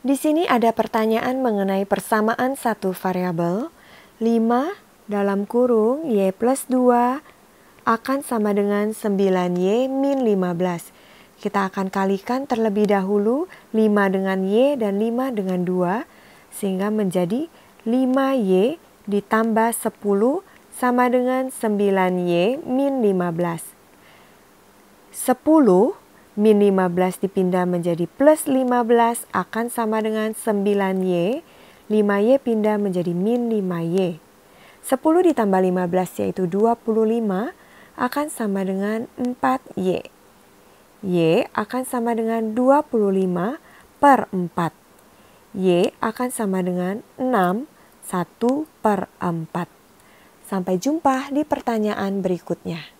Di sini ada pertanyaan mengenai persamaan satu variabel 5 dalam kurung Y plus 2 akan sama dengan 9Y min 15. Kita akan kalikan terlebih dahulu 5 dengan Y dan 5 dengan 2 sehingga menjadi 5Y ditambah 10 sama dengan 9Y min 15. 10 Min 15 dipindah menjadi plus 15 akan sama dengan 9Y. 5Y pindah menjadi min 5Y. 10 ditambah 15 yaitu 25 akan sama dengan 4Y. Y akan sama dengan 25 per 4. Y akan sama dengan 6 1 per 4. Sampai jumpa di pertanyaan berikutnya.